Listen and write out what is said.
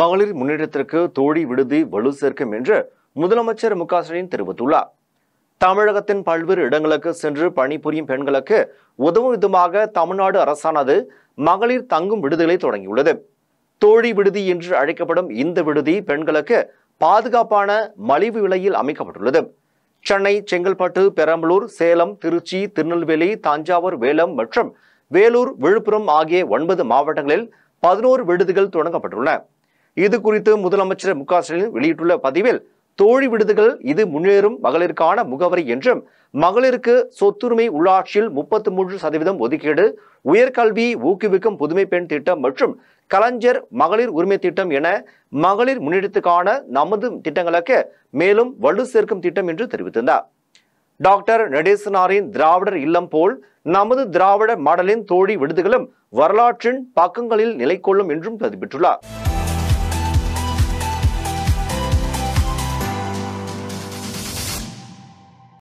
மகளிர் முன்னேற்றத்திற்கு தோழி விடுதி வலு சேர்க்கும் என்று முதலமைச்சர் மு ஸ்டாலின் தெரிவித்துள்ளார் தமிழகத்தின் பல்வேறு இடங்களுக்கு சென்று பணிபுரியும் பெண்களுக்கு உதவும் விதமாக தமிழ்நாடு அரசானது மகளிர் தங்கும் விடுதிகளை தொடங்கியுள்ளது தோழி விடுதி என்று அழைக்கப்படும் இந்த விடுதி பெண்களுக்கு பாதுகாப்பான மலிவு விலையில் அமைக்கப்பட்டுள்ளது சென்னை செங்கல்பட்டு பெரம்பலூர் சேலம் திருச்சி திருநெல்வேலி தஞ்சாவூர் வேலம் மற்றும் வேலூர் விழுப்புரம் ஆகிய ஒன்பது மாவட்டங்களில் பதினோரு விடுதிகள் தொடங்கப்பட்டுள்ளன இது குறித்து முதலமைச்சர் மு ஸ்டாலின் வெளியிட்டுள்ள பதிவில் தோழி விடுதிகள் இது முன்னேறும் மகளிருக்கான முகவரி என்றும் மகளிருக்கு சொத்துரிமை உள்ளாட்சியில் முப்பத்தி மூன்று சதவீதம் ஒதுக்கீடு உயர்கல்வி ஊக்குவிக்கும் புதுமை பெண் திட்டம் மற்றும் கலைஞர் மகளிர் உரிமை திட்டம் என மகளிர் முன்னேற்றத்துக்கான நமது திட்டங்களுக்கு மேலும் வலு சேர்க்கும் திட்டம் என்று தெரிவித்திருந்தார் டாக்டர் நடேசனாரின் திராவிடர் இல்லம் போல் நமது திராவிட மாடலின் தோழி விடுதிகளும் வரலாற்றின் பக்கங்களில் நிலை கொள்ளும் என்றும் பதிவிட்டுள்ளார்